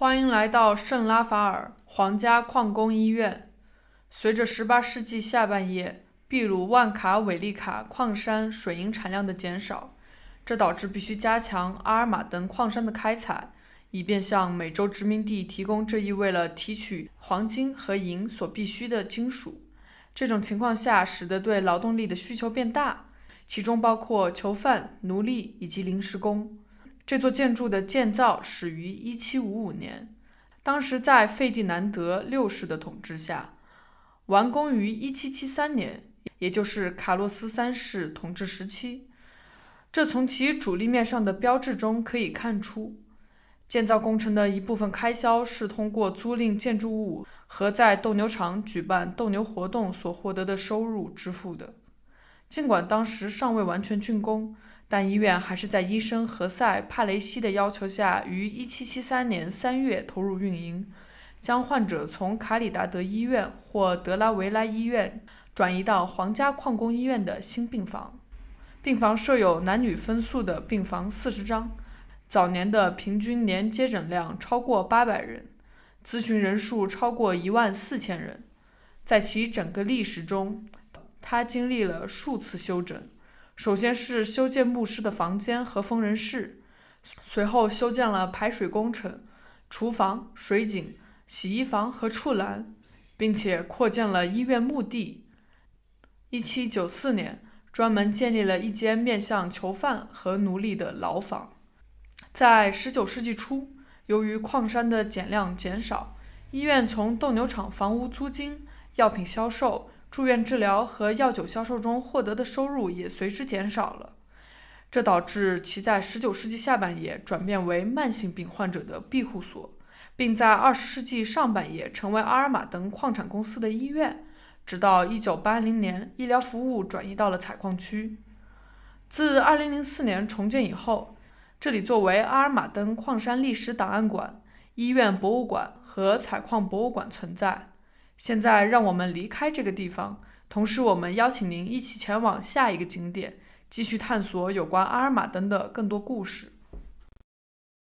欢迎来到圣拉法尔皇家矿工医院。随着18世纪下半叶秘鲁万卡韦利卡矿山水银产量的减少，这导致必须加强阿尔马登矿山的开采，以便向美洲殖民地提供这一为了提取黄金和银所必需的金属。这种情况下，使得对劳动力的需求变大，其中包括囚犯、奴隶以及临时工。这座建筑的建造始于1755年，当时在费迪南德六世的统治下，完工于1773年，也就是卡洛斯三世统治时期。这从其主力面上的标志中可以看出。建造工程的一部分开销是通过租赁建筑物和在斗牛场举办斗牛活动所获得的收入支付的。尽管当时尚未完全竣工。但医院还是在医生何塞·帕雷西的要求下，于1773年3月投入运营，将患者从卡里达德医院或德拉维拉医院转移到皇家矿工医院的新病房。病房设有男女分宿的病房40张。早年的平均年接诊量超过800人，咨询人数超过14000人。在其整个历史中，它经历了数次修整。首先是修建牧师的房间和疯人室，随后修建了排水工程、厨房、水井、洗衣房和畜栏，并且扩建了医院墓地。一七九四年，专门建立了一间面向囚犯和奴隶的牢房。在十九世纪初，由于矿山的减量减少，医院从斗牛场房屋租金、药品销售。住院治疗和药酒销售中获得的收入也随之减少了，这导致其在19世纪下半叶转变为慢性病患者的庇护所，并在20世纪上半叶成为阿尔玛登矿产公司的医院，直到1980年医疗服务转移到了采矿区。自2004年重建以后，这里作为阿尔玛登矿山历史档案馆、医院博物馆和采矿博物馆存在。现在，让我们离开这个地方。同时，我们邀请您一起前往下一个景点，继续探索有关阿尔马登的更多故事。